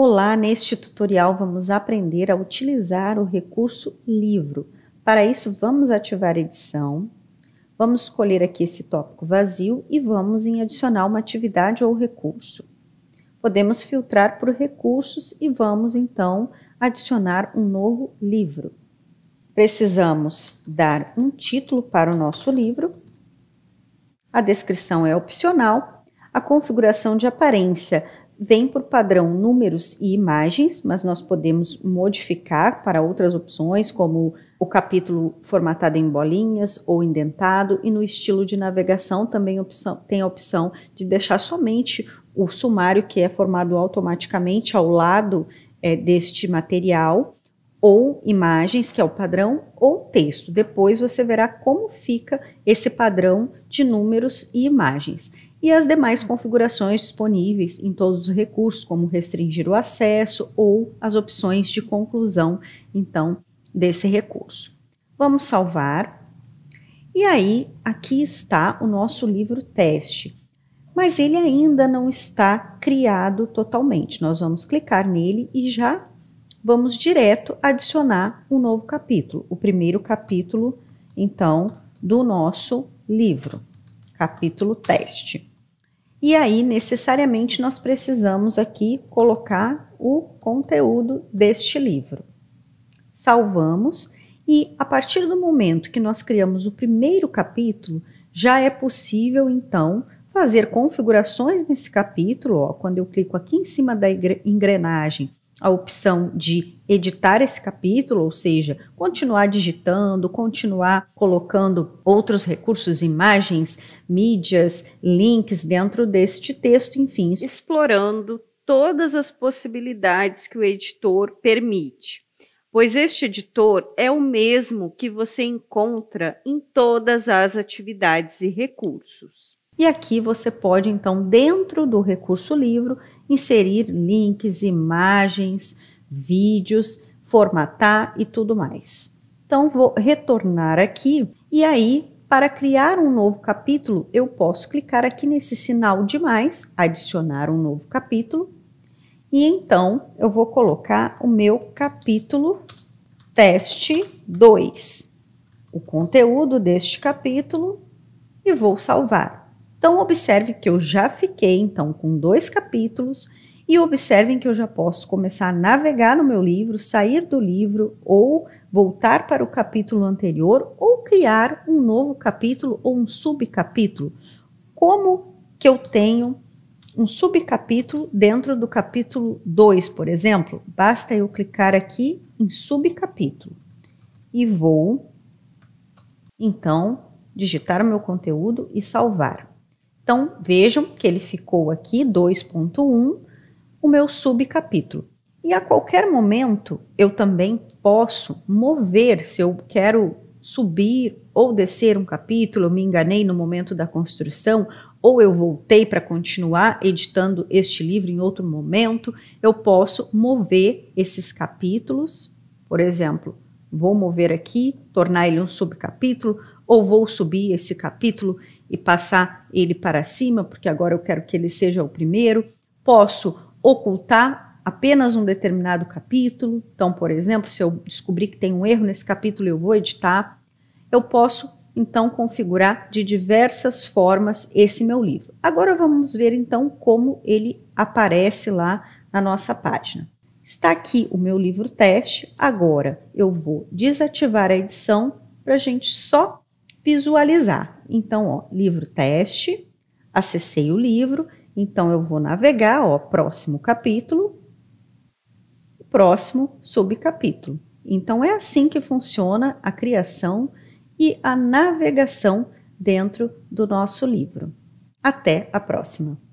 Olá, neste tutorial vamos aprender a utilizar o recurso livro. Para isso, vamos ativar edição, vamos escolher aqui esse tópico vazio e vamos em adicionar uma atividade ou recurso. Podemos filtrar por recursos e vamos então adicionar um novo livro. Precisamos dar um título para o nosso livro, a descrição é opcional, a configuração de aparência vem por padrão números e imagens, mas nós podemos modificar para outras opções, como o capítulo formatado em bolinhas ou indentado, e no estilo de navegação também opção, tem a opção de deixar somente o sumário que é formado automaticamente ao lado é, deste material, ou imagens, que é o padrão, ou texto. Depois você verá como fica esse padrão de números e imagens e as demais configurações disponíveis em todos os recursos, como restringir o acesso ou as opções de conclusão, então, desse recurso. Vamos salvar. E aí, aqui está o nosso livro teste, mas ele ainda não está criado totalmente. Nós vamos clicar nele e já vamos direto adicionar um novo capítulo, o primeiro capítulo, então, do nosso livro capítulo teste. E aí, necessariamente, nós precisamos aqui colocar o conteúdo deste livro. Salvamos, e a partir do momento que nós criamos o primeiro capítulo, já é possível, então, fazer configurações nesse capítulo. Ó, quando eu clico aqui em cima da engrenagem, a opção de editar esse capítulo, ou seja, continuar digitando, continuar colocando outros recursos, imagens, mídias, links dentro deste texto, enfim, explorando todas as possibilidades que o editor permite. Pois este editor é o mesmo que você encontra em todas as atividades e recursos. E aqui você pode, então, dentro do recurso livro, inserir links, imagens, vídeos, formatar e tudo mais. Então, vou retornar aqui e aí, para criar um novo capítulo, eu posso clicar aqui nesse sinal de mais, adicionar um novo capítulo, e então eu vou colocar o meu capítulo teste 2, o conteúdo deste capítulo, e vou salvar. Então, observe que eu já fiquei então com dois capítulos e observem que eu já posso começar a navegar no meu livro, sair do livro ou voltar para o capítulo anterior ou criar um novo capítulo ou um subcapítulo. Como que eu tenho um subcapítulo dentro do capítulo 2, por exemplo? Basta eu clicar aqui em subcapítulo e vou então digitar o meu conteúdo e salvar. Então, vejam que ele ficou aqui, 2.1, o meu subcapítulo. E a qualquer momento eu também posso mover se eu quero subir ou descer um capítulo, eu me enganei no momento da construção, ou eu voltei para continuar editando este livro em outro momento, eu posso mover esses capítulos, por exemplo, vou mover aqui, tornar ele um subcapítulo, ou vou subir esse capítulo e passar ele para cima, porque agora eu quero que ele seja o primeiro. Posso ocultar apenas um determinado capítulo. Então, por exemplo, se eu descobrir que tem um erro nesse capítulo, eu vou editar. Eu posso então configurar de diversas formas esse meu livro. Agora vamos ver então como ele aparece lá na nossa página. Está aqui o meu livro teste. Agora eu vou desativar a edição para a gente só visualizar. Então, ó, livro teste, acessei o livro, então eu vou navegar, ó, próximo capítulo, próximo subcapítulo. Então é assim que funciona a criação e a navegação dentro do nosso livro. Até a próxima!